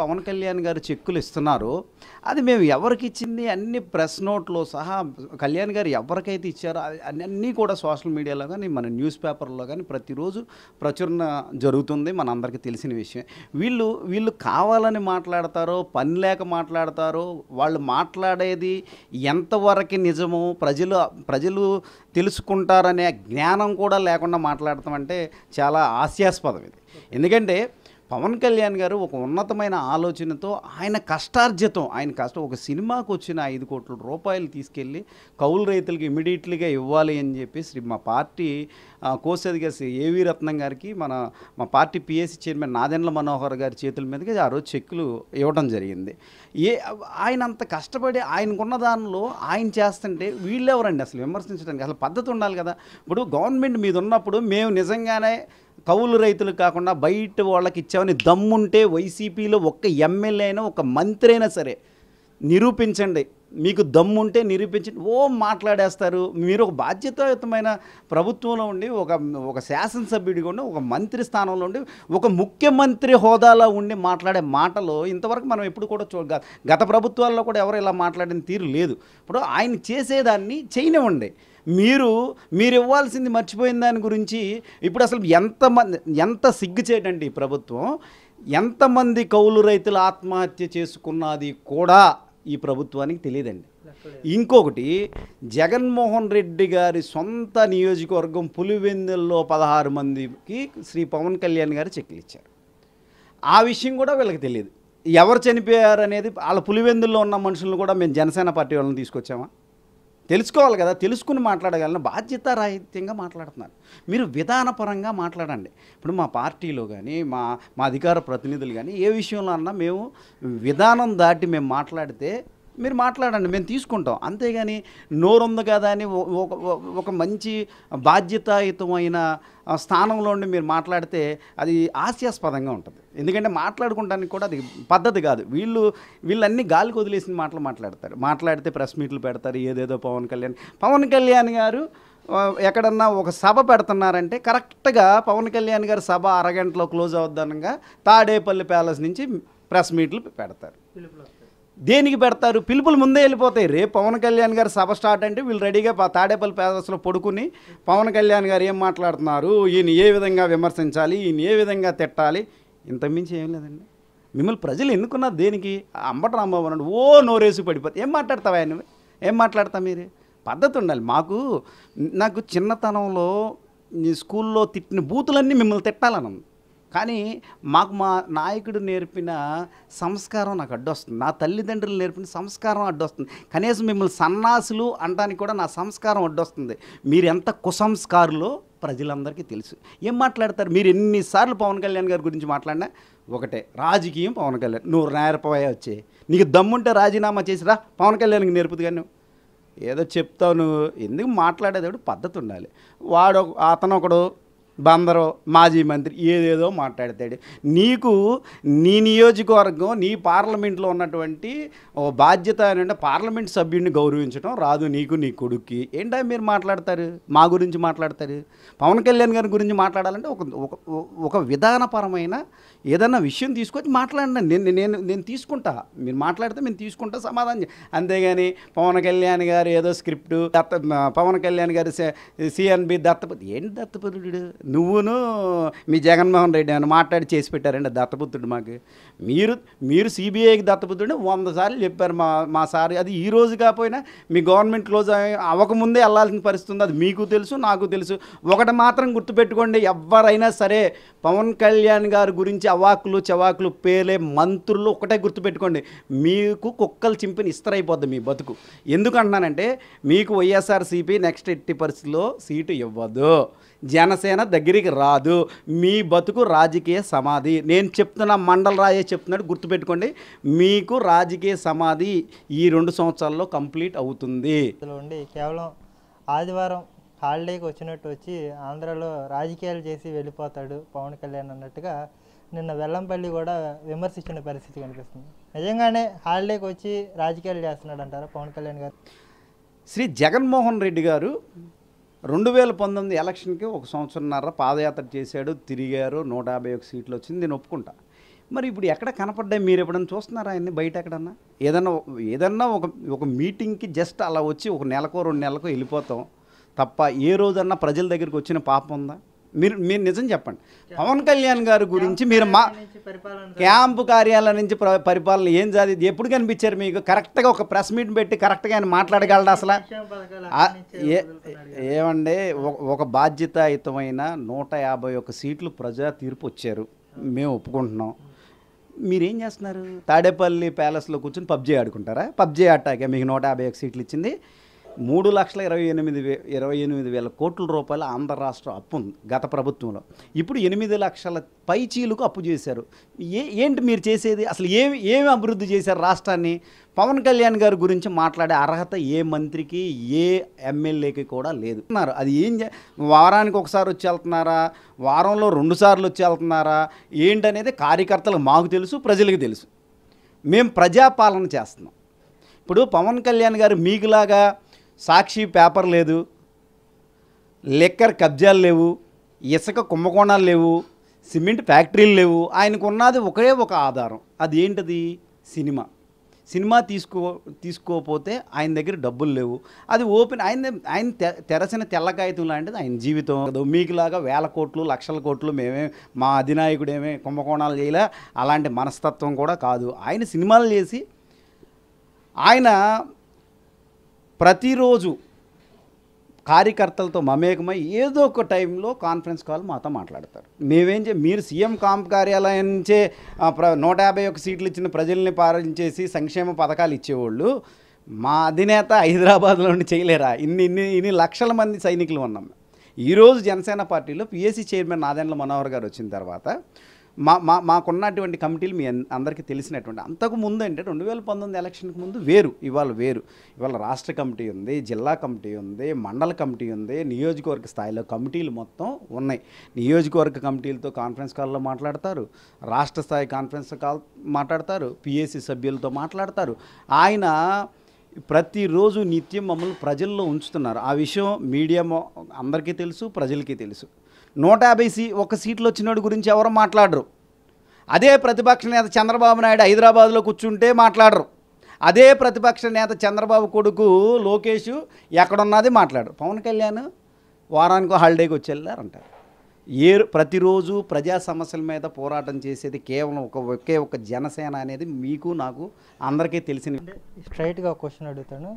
పవన్ కళ్యాణ్ గారు చెక్కులు ఇస్తున్నారు అది మేము ఎవరికి ఇచ్చింది అన్ని ప్రెస్ నోట్లో సహా కళ్యాణ్ గారు ఎవరికైతే ఇచ్చారో అన్నీ కూడా సోషల్ మీడియాలో కానీ మన న్యూస్ పేపర్లో కానీ ప్రతిరోజు ప్రచురణ జరుగుతుంది మనందరికీ తెలిసిన విషయం వీళ్ళు వీళ్ళు కావాలని మాట్లాడతారో పని లేక మాట్లాడతారో వాళ్ళు మాట్లాడేది ఎంతవరకు నిజమో ప్రజలు ప్రజలు తెలుసుకుంటారనే జ్ఞానం కూడా లేకుండా మాట్లాడతామంటే చాలా హాస్యాస్పదం ఇది ఎందుకంటే పవన్ కళ్యాణ్ గారు ఒక ఉన్నతమైన ఆలోచనతో ఆయన కష్టార్జితం ఆయన కష్టం ఒక సినిమాకు వచ్చిన ఐదు కోట్ల రూపాయలు తీసుకెళ్ళి కౌలు రైతులకు ఇమీడియట్లీగా ఇవ్వాలి అని చెప్పేసి మా పార్టీ శ్రీ ఏవి రత్నం గారికి మన మా party PSC chairman Nadendla Manohar గారి చేతుల మీదుగా ఆ రోజు చెక్కులు ఇవ్వడం జరిగింది ఏ ఆయన అంత కష్టపడి ఆయనకున్న దానిలో ఆయన చేస్తుంటే వీళ్ళెవరండి అసలు విమర్శించడానికి అసలు పద్ధతి ఉండాలి కదా ఇప్పుడు గవర్నమెంట్ మీద ఉన్నప్పుడు మేము నిజంగానే కౌలు రైతులు కాకుండా బయట వాళ్ళకి ఇచ్చామని దమ్ముంటే వైసీపీలో ఒక్క ఎమ్మెల్యే అయినా ఒక మంత్రి అయినా సరే నిరూపించండి మీకు దమ్ముంటే నిరూపించండి ఓ మాట్లాడేస్తారు మీరు ఒక బాధ్యతాయుతమైన ప్రభుత్వంలో ఉండి ఒక ఒక శాసనసభ్యుడిగా ఉండి ఒక మంత్రి స్థానంలో ఉండి ఒక ముఖ్యమంత్రి హోదాలో ఉండి మాట్లాడే మాటలు ఇంతవరకు మనం ఎప్పుడు కూడా చూ గత ప్రభుత్వాల్లో కూడా ఎవరు ఇలా మాట్లాడిన తీరు లేదు ఇప్పుడు ఆయన చేసేదాన్ని చేయనివ్వండి మీరు మీరు ఇవ్వాల్సింది మర్చిపోయిన దాని గురించి ఇప్పుడు అసలు ఎంతమంది ఎంత సిగ్గు సిగ్గుచేటండి ప్రభుత్వం ఎంతమంది కౌలు రైతులు ఆత్మహత్య చేసుకున్నది కూడా ఈ ప్రభుత్వానికి తెలియదండి ఇంకొకటి జగన్మోహన్ రెడ్డి గారి సొంత నియోజకవర్గం పులివెందుల్లో పదహారు మందికి శ్రీ పవన్ కళ్యాణ్ గారు చెక్లు ఇచ్చారు ఆ విషయం కూడా వీళ్ళకి తెలియదు ఎవరు చనిపోయారు అనేది వాళ్ళ పులివెందుల్లో ఉన్న మనుషులను కూడా మేము జనసేన పార్టీ వాళ్ళని తీసుకొచ్చామా తెలుసుకోవాలి కదా తెలుసుకుని మాట్లాడగలను రాహిత్యంగా మాట్లాడుతున్నారు మీరు విధానపరంగా మాట్లాడండి ఇప్పుడు మా పార్టీలో కానీ మా మా అధికార ప్రతినిధులు కానీ ఏ విషయంలో అన్నా మేము విధానం దాటి మేము మాట్లాడితే మీరు మాట్లాడండి మేము తీసుకుంటాం అంతేగాని నోరుంది కదా అని ఒక మంచి బాధ్యతాయుతమైన స్థానంలో ఉండి మీరు మాట్లాడితే అది హాస్యాస్పదంగా ఉంటుంది ఎందుకంటే మాట్లాడుకోవడానికి కూడా అది పద్ధతి కాదు వీళ్ళు వీళ్ళన్నీ గాలికి వదిలేసిన మాటలు మాట్లాడతారు మాట్లాడితే ప్రెస్ మీట్లు పెడతారు ఏదేదో పవన్ కళ్యాణ్ పవన్ కళ్యాణ్ గారు ఎక్కడన్నా ఒక సభ పెడుతున్నారంటే కరెక్ట్గా పవన్ కళ్యాణ్ గారి సభ అరగంటలో క్లోజ్ అవుద్దనగా తాడేపల్లి ప్యాలెస్ నుంచి ప్రెస్ మీట్లు పెడతారు దేనికి పెడతారు పిలుపులు ముందే వెళ్ళిపోతాయి రేపు పవన్ కళ్యాణ్ గారు సభ స్టార్ట్ అంటే వీళ్ళు రెడీగా తాడేపల్లి పేదస్లో పడుకుని పవన్ కళ్యాణ్ గారు ఏం మాట్లాడుతున్నారు ఈయన ఏ విధంగా విమర్శించాలి ఈయన ఏ విధంగా తిట్టాలి ఇంతమించి ఏం లేదండి మిమ్మల్ని ప్రజలు ఎందుకున్నారు దేనికి అంబట రాంబాబు అన్నాడు ఓ నోరేసి పడిపోతే ఏం మాట్లాడతావా నువ్వు ఏం మాట్లాడతా మీరు పద్ధతి ఉండాలి మాకు నాకు చిన్నతనంలో స్కూల్లో తిట్టిన బూతులన్నీ మిమ్మల్ని తిట్టాలని ఉంది కానీ మాకు మా నాయకుడు నేర్పిన సంస్కారం నాకు అడ్డొస్తుంది నా తల్లిదండ్రులు నేర్పిన సంస్కారం అడ్డొస్తుంది కనీసం మిమ్మల్ని సన్నాసులు అనడానికి కూడా నా సంస్కారం అడ్డొస్తుంది మీరు ఎంత కుసంస్కారులో ప్రజలందరికీ తెలుసు ఏం మాట్లాడతారు మీరు ఎన్నిసార్లు పవన్ కళ్యాణ్ గారి గురించి మాట్లాడినా ఒకటే రాజకీయం పవన్ కళ్యాణ్ నువ్వు నేర్పవయ్యా వచ్చే నీకు దమ్ముంటే రాజీనామా చేసిరా పవన్ కళ్యాణ్కి నేర్పుదు కానీ ఏదో చెప్తావు నువ్వు ఎందుకు మాట్లాడేదేవి పద్ధతి ఉండాలి వాడు అతను ఒకడు బందరు మాజీ మంత్రి ఏదేదో మాట్లాడతాడు నీకు నీ నియోజకవర్గం నీ పార్లమెంట్లో ఉన్నటువంటి ఓ బాధ్యత అంటే పార్లమెంట్ సభ్యుడిని గౌరవించడం రాదు నీకు నీ కొడుక్కి ఏంటో మీరు మాట్లాడతారు మా గురించి మాట్లాడతారు పవన్ కళ్యాణ్ గారి గురించి మాట్లాడాలంటే ఒక ఒక విధానపరమైన ఏదైనా విషయం తీసుకొచ్చి మాట్లాడండి నేను నేను నేను తీసుకుంటా మీరు మాట్లాడితే నేను తీసుకుంటా సమాధానం అంతేగాని పవన్ కళ్యాణ్ గారు ఏదో స్క్రిప్టు దత్త పవన్ కళ్యాణ్ గారు సిఎన్బి దత్తపతి ఏంటి దత్తపతుడు నువ్వును మీ జగన్మోహన్ రెడ్డి అని మాట్లాడి చేసి పెట్టారండి దత్తపుత్రుడు మాకు మీరు మీరు సిబిఐకి దత్తపుత్రుడిని వంద సార్లు చెప్పారు మా మా సార్ అది ఈ రోజు కాకపోయినా మీ గవర్నమెంట్ క్లోజ్ అవ్వకముందే వెళ్ళాల్సిన పరిస్థితి ఉంది అది మీకు తెలుసు నాకు తెలుసు ఒకటి మాత్రం గుర్తుపెట్టుకోండి ఎవరైనా సరే పవన్ కళ్యాణ్ గారి గురించి అవాకులు చవాకులు పేలే మంత్రులు ఒకటే గుర్తుపెట్టుకోండి మీకు కుక్కలు చింపిని ఇస్తరైపోద్ది మీ బతుకు ఎందుకంటున్నానంటే మీకు వైఎస్ఆర్సీపీ నెక్స్ట్ ఎట్టి పరిస్థితిలో సీటు ఇవ్వదు జనసేన దగ్గరికి రాదు మీ బతుకు రాజకీయ సమాధి నేను చెప్తున్న మండల రాయే చెప్తున్నాడు గుర్తుపెట్టుకోండి మీకు రాజకీయ సమాధి ఈ రెండు సంవత్సరాల్లో కంప్లీట్ అవుతుంది ఉండి కేవలం ఆదివారం హాలిడేకి వచ్చినట్టు వచ్చి ఆంధ్రాలో రాజకీయాలు చేసి వెళ్ళిపోతాడు పవన్ కళ్యాణ్ అన్నట్టుగా నిన్న వెల్లంపల్లి కూడా విమర్శించిన పరిస్థితి కనిపిస్తుంది నిజంగానే హాలిడేకి వచ్చి రాజకీయాలు చేస్తున్నాడు అంటారా పవన్ కళ్యాణ్ గారు శ్రీ జగన్మోహన్ రెడ్డి గారు రెండు వేల పంతొమ్మిది ఎలక్షన్కి ఒక సంవత్సరంన్నర పాదయాత్ర చేశాడు తిరిగారు నూట యాభై ఒక సీట్లు వచ్చింది నేను ఒప్పుకుంటా మరి ఇప్పుడు ఎక్కడ కనపడ్డాయి మీరు ఎప్పుడన్నా చూస్తున్నారా ఆయన్ని బయట ఎక్కడన్నా ఏదన్నా ఏదన్నా ఒక ఒక మీటింగ్కి జస్ట్ అలా వచ్చి ఒక నెలకో రెండు నెలకో వెళ్ళిపోతాం తప్ప ఏ రోజన్నా ప్రజల దగ్గరికి వచ్చిన పాపం ఉందా మీరు మీరు నిజం చెప్పండి పవన్ కళ్యాణ్ గారి గురించి మీరు మా క్యాంపు కార్యాలయం నుంచి పరిపాలన ఏం చదివి ఎప్పుడు కనిపించారు మీకు కరెక్ట్గా ఒక ప్రెస్ మీట్ పెట్టి కరెక్ట్గా ఆయన మాట్లాడగలడు అసలు ఏమండి ఒక బాధ్యతాయుతమైన నూట యాభై సీట్లు ప్రజా తీర్పు వచ్చారు మేము ఒప్పుకుంటున్నాం మీరేం చేస్తున్నారు తాడేపల్లి ప్యాలెస్లో కూర్చొని పబ్జీ ఆడుకుంటారా పబ్జీ ఆటాకే మీకు నూట యాభై ఒక సీట్లు ఇచ్చింది మూడు లక్షల ఇరవై ఎనిమిది వే ఇరవై ఎనిమిది వేల కోట్ల రూపాయల ఆంధ్ర రాష్ట్ర అప్పు ఉంది గత ప్రభుత్వంలో ఇప్పుడు ఎనిమిది లక్షల పైచీలకు అప్పు చేశారు ఏ ఏంటి మీరు చేసేది అసలు ఏమి ఏమి అభివృద్ధి చేశారు రాష్ట్రాన్ని పవన్ కళ్యాణ్ గారి గురించి మాట్లాడే అర్హత ఏ మంత్రికి ఏ ఎమ్మెల్యేకి కూడా లేదు అన్నారు అది ఏం వారానికి ఒకసారి వచ్చి వెళ్తున్నారా వారంలో రెండుసార్లు వచ్చి వెళ్తున్నారా ఏంటనేది కార్యకర్తలకు మాకు తెలుసు ప్రజలకు తెలుసు మేము ప్రజాపాలన చేస్తున్నాం ఇప్పుడు పవన్ కళ్యాణ్ గారు మీకులాగా సాక్షి పేపర్ లేదు లెక్కర్ కబ్జాలు లేవు ఇసుక కుంభకోణాలు లేవు సిమెంట్ ఫ్యాక్టరీలు లేవు ఉన్నది ఒకే ఒక ఆధారం అది ఏంటది సినిమా సినిమా తీసుకో తీసుకోకపోతే ఆయన దగ్గర డబ్బులు లేవు అది ఓపెన్ ఆయన ఆయన తెరసిన కాగితం లాంటిది ఆయన జీవితం మీకులాగా వేల కోట్లు లక్షల కోట్లు మేమే మా అధినాయకుడేమే కుంభకోణాలు చేయలే అలాంటి మనస్తత్వం కూడా కాదు ఆయన సినిమాలు చేసి ఆయన ప్రతిరోజు కార్యకర్తలతో మమేకమై ఏదో ఒక టైంలో కాన్ఫరెన్స్ కాల్ మాతో మాట్లాడతారు మేమేం చే మీరు సీఎం కాంప్ కార్యాలయం నుంచే నూట యాభై ఒక సీట్లు ఇచ్చిన ప్రజల్ని పారించేసి సంక్షేమ పథకాలు ఇచ్చేవాళ్ళు మా అధినేత హైదరాబాద్లో ఉండి చేయలేరా ఇన్ని ఇన్ని ఇన్ని లక్షల మంది సైనికులు ఉన్నాం ఈరోజు జనసేన పార్టీలో పిఎస్సి చైర్మన్ నాదెండ్ల మనోహర్ గారు వచ్చిన తర్వాత మా మా మాకున్నటువంటి కమిటీలు మీ అందరికీ తెలిసినటువంటి అంతకు ముందు అంటే రెండు వేల పంతొమ్మిది ఎలక్షన్కి ముందు వేరు ఇవాళ వేరు ఇవాళ రాష్ట్ర కమిటీ ఉంది జిల్లా కమిటీ ఉంది మండల కమిటీ ఉంది నియోజకవర్గ స్థాయిలో కమిటీలు మొత్తం ఉన్నాయి నియోజకవర్గ కమిటీలతో కాన్ఫరెన్స్ కాల్లో మాట్లాడతారు రాష్ట్ర స్థాయి కాన్ఫరెన్స్ కాల్ మాట్లాడతారు పిఎస్సి సభ్యులతో మాట్లాడతారు ఆయన ప్రతిరోజు నిత్యం మమ్మల్ని ప్రజల్లో ఉంచుతున్నారు ఆ విషయం మీడియా అందరికీ తెలుసు ప్రజలకి తెలుసు నూట యాభై సీ ఒక సీట్లు వచ్చినోడి గురించి ఎవరు మాట్లాడరు అదే ప్రతిపక్ష నేత చంద్రబాబు నాయుడు హైదరాబాద్లో కూర్చుంటే మాట్లాడరు అదే ప్రతిపక్ష నేత చంద్రబాబు కొడుకు లోకేష్ ఎక్కడున్నది మాట్లాడు పవన్ కళ్యాణ్ వారానికి హాలిడేకి వచ్చేళ్ళారంటారు ఏ ప్రతిరోజు ప్రజా సమస్యల మీద పోరాటం చేసేది కేవలం ఒక ఒకే ఒక జనసేన అనేది మీకు నాకు అందరికీ తెలిసిన స్ట్రైట్గా క్వశ్చన్ అడుగుతాను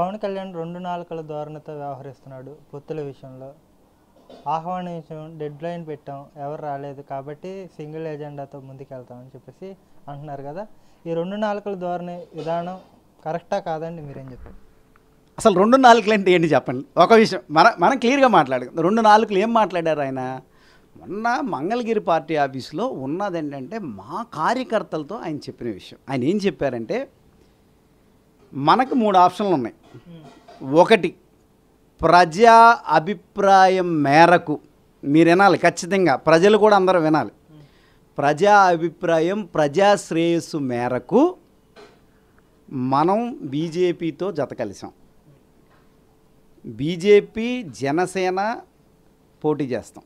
పవన్ కళ్యాణ్ రెండు నాలుకల ధోరణితో వ్యవహరిస్తున్నాడు పొత్తుల విషయంలో ఆహ్వానించాం డెడ్ లైన్ పెట్టాం ఎవరు రాలేదు కాబట్టి సింగిల్ ఎజెండాతో ముందుకెళ్తామని చెప్పేసి అంటున్నారు కదా ఈ రెండు నాలుకల ధోరణి విధానం కరెక్టా కాదండి మీరేం చెప్పారు అసలు రెండు నాలుగులు అంటే ఏంటి చెప్పండి ఒక విషయం మన మనం క్లియర్గా మాట్లాడుకుందాం రెండు నాలుగులు ఏం మాట్లాడారు ఆయన మొన్న మంగళగిరి పార్టీ ఆఫీస్లో ఉన్నది ఏంటంటే మా కార్యకర్తలతో ఆయన చెప్పిన విషయం ఆయన ఏం చెప్పారంటే మనకు మూడు ఆప్షన్లు ఉన్నాయి ఒకటి ప్రజా అభిప్రాయం మేరకు మీరు వినాలి ఖచ్చితంగా ప్రజలు కూడా అందరూ వినాలి ప్రజా అభిప్రాయం ప్రజా శ్రేయస్సు మేరకు మనం బీజేపీతో జత కలిసాం బీజేపీ జనసేన పోటీ చేస్తాం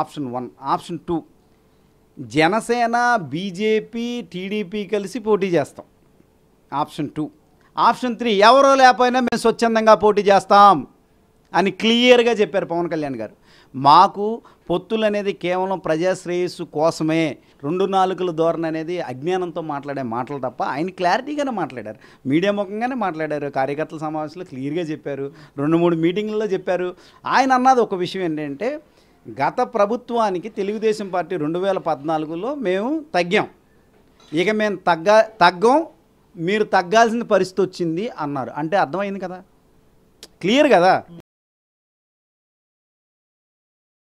option one option two Janasena BJP TDP కలిసి పోటీ చేస్తాం ఆప్షన్ టూ ఆప్షన్ త్రీ ఎవరో లేకపోయినా మేము స్వచ్ఛందంగా పోటీ చేస్తాం అని క్లియర్గా చెప్పారు పవన్ కళ్యాణ్ గారు మాకు పొత్తులు అనేది కేవలం ప్రజాశ్రేయస్సు కోసమే రెండు నాలుగుల ధోరణి అనేది అజ్ఞానంతో మాట్లాడే మాటలు తప్ప ఆయన క్లారిటీగానే మాట్లాడారు మీడియా ముఖంగానే మాట్లాడారు కార్యకర్తల సమావేశంలో క్లియర్గా చెప్పారు రెండు మూడు మీటింగ్లలో చెప్పారు ఆయన అన్నది ఒక విషయం ఏంటంటే గత ప్రభుత్వానికి తెలుగుదేశం పార్టీ రెండు వేల పద్నాలుగులో మేము తగ్గాం ఇక మేము తగ్గ తగ్గం మీరు తగ్గాల్సిన పరిస్థితి వచ్చింది అన్నారు అంటే అర్థమైంది కదా క్లియర్ కదా